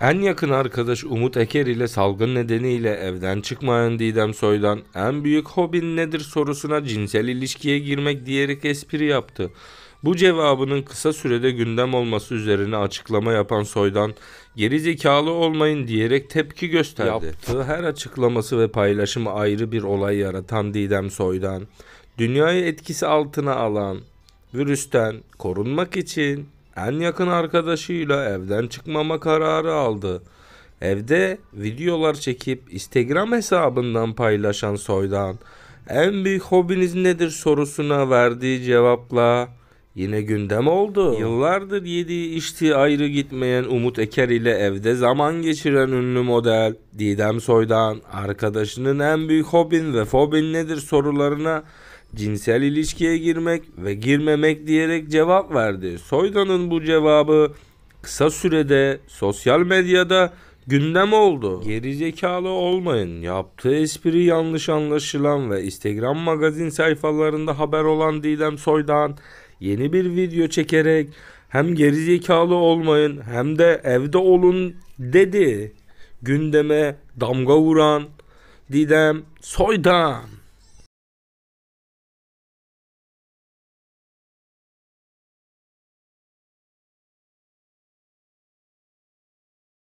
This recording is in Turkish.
En yakın arkadaş Umut Eker ile salgın nedeniyle evden çıkmayan Didem Soy'dan en büyük hobin nedir sorusuna cinsel ilişkiye girmek diyerek espri yaptı. Bu cevabının kısa sürede gündem olması üzerine açıklama yapan Soy'dan geri zekalı olmayın diyerek tepki gösterdi. Yaptığı her açıklaması ve paylaşımı ayrı bir olay yaratan Didem Soy'dan dünyayı etkisi altına alan virüsten korunmak için en yakın arkadaşıyla evden çıkmama kararı aldı. Evde videolar çekip Instagram hesabından paylaşan Soydan en büyük hobiniz nedir sorusuna verdiği cevapla yine gündem oldu. Yıllardır yediği içtiği ayrı gitmeyen Umut Eker ile evde zaman geçiren ünlü model Didem Soydan arkadaşının en büyük hobin ve fobin nedir sorularına cinsel ilişkiye girmek ve girmemek diyerek cevap verdi. Soydan'ın bu cevabı kısa sürede sosyal medyada gündem oldu. Gerizekalı olmayın. Yaptığı espri yanlış anlaşılan ve Instagram magazin sayfalarında haber olan Didem Soydan yeni bir video çekerek hem gerizekalı olmayın hem de evde olun dedi. Gündeme damga vuran Didem Soydan.